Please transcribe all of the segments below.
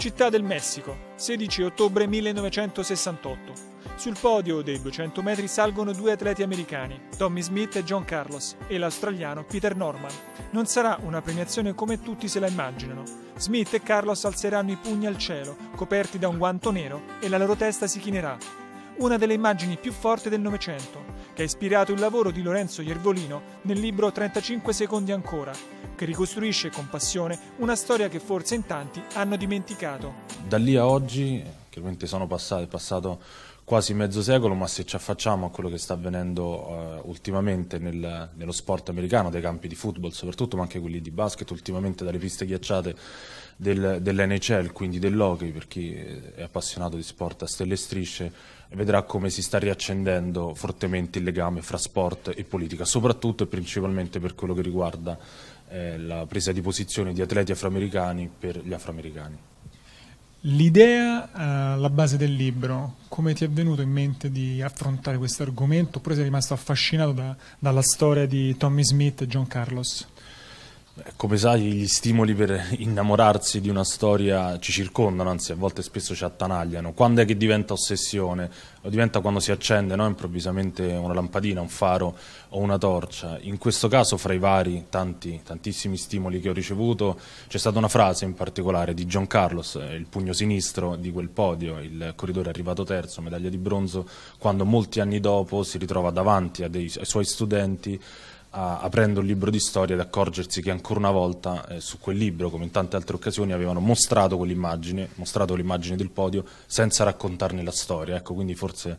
Città del Messico, 16 ottobre 1968. Sul podio dei 200 metri salgono due atleti americani, Tommy Smith e John Carlos, e l'australiano Peter Norman. Non sarà una premiazione come tutti se la immaginano. Smith e Carlos alzeranno i pugni al cielo, coperti da un guanto nero, e la loro testa si chinerà una delle immagini più forti del Novecento, che ha ispirato il lavoro di Lorenzo Iervolino nel libro 35 secondi ancora, che ricostruisce con passione una storia che forse in tanti hanno dimenticato. Da lì a oggi, chiaramente sono passato, è passato quasi mezzo secolo, ma se ci affacciamo a quello che sta avvenendo eh, ultimamente nel, nello sport americano, dai campi di football soprattutto, ma anche quelli di basket, ultimamente dalle piste ghiacciate del, dell'NHL, quindi dell'hockey, per chi è appassionato di sport a stelle e strisce, vedrà come si sta riaccendendo fortemente il legame fra sport e politica, soprattutto e principalmente per quello che riguarda eh, la presa di posizione di atleti afroamericani per gli afroamericani. L'idea eh, alla base del libro, come ti è venuto in mente di affrontare questo argomento oppure sei rimasto affascinato da, dalla storia di Tommy Smith e John Carlos? Come sai, gli stimoli per innamorarsi di una storia ci circondano, anzi a volte spesso ci attanagliano. Quando è che diventa ossessione? Lo diventa quando si accende no? improvvisamente una lampadina, un faro o una torcia. In questo caso, fra i vari tanti, tantissimi stimoli che ho ricevuto, c'è stata una frase in particolare di John Carlos, il pugno sinistro di quel podio, il corridore arrivato terzo, medaglia di bronzo, quando molti anni dopo si ritrova davanti dei, ai suoi studenti a, aprendo un libro di storia ad accorgersi che ancora una volta eh, su quel libro, come in tante altre occasioni, avevano mostrato quell'immagine, mostrato l'immagine del podio senza raccontarne la storia. Ecco, quindi forse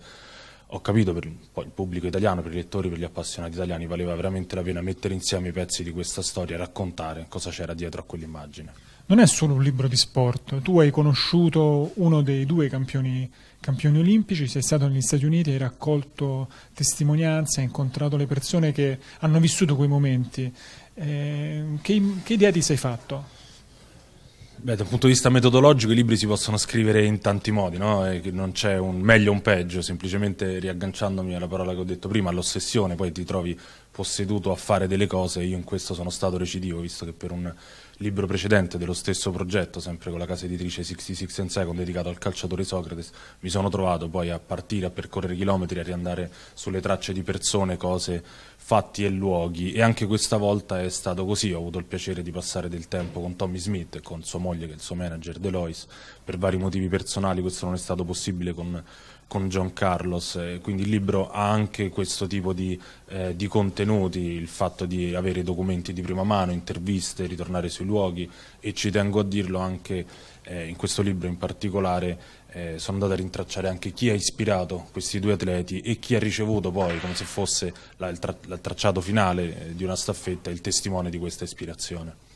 ho capito per il pubblico italiano, per i lettori, per gli appassionati italiani, valeva veramente la pena mettere insieme i pezzi di questa storia e raccontare cosa c'era dietro a quell'immagine. Non è solo un libro di sport, tu hai conosciuto uno dei due campioni, campioni olimpici, sei stato negli Stati Uniti, hai raccolto testimonianze, hai incontrato le persone che hanno vissuto quei momenti. Eh, che, che idea ti sei fatto? Beh, dal punto di vista metodologico i libri si possono scrivere in tanti modi, no? non c'è un meglio o un peggio, semplicemente riagganciandomi alla parola che ho detto prima, all'ossessione, poi ti trovi posseduto a fare delle cose, io in questo sono stato recidivo, visto che per un libro precedente dello stesso progetto, sempre con la casa editrice 66 Second, dedicato al calciatore Socrates, mi sono trovato poi a partire, a percorrere chilometri, a riandare sulle tracce di persone, cose fatti e luoghi e anche questa volta è stato così, ho avuto il piacere di passare del tempo con Tommy Smith e con sua moglie che è il suo manager Delois, per vari motivi personali questo non è stato possibile con, con John Carlos, quindi il libro ha anche questo tipo di, eh, di, contenuti, il fatto di avere documenti di prima mano, interviste, ritornare sui luoghi e ci tengo a dirlo anche eh, in questo libro in particolare eh, sono andato a rintracciare anche chi ha ispirato questi due atleti e chi ha ricevuto poi, come se fosse la, il, tra, il, tracciato finale eh, di una staffetta, il testimone di questa ispirazione.